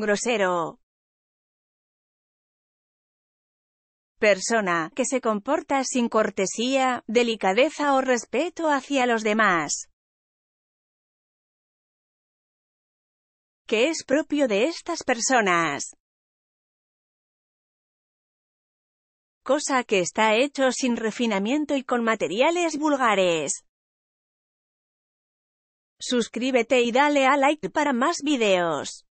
grosero. Persona que se comporta sin cortesía, delicadeza o respeto hacia los demás. que es propio de estas personas. Cosa que está hecho sin refinamiento y con materiales vulgares. Suscríbete y dale a like para más videos.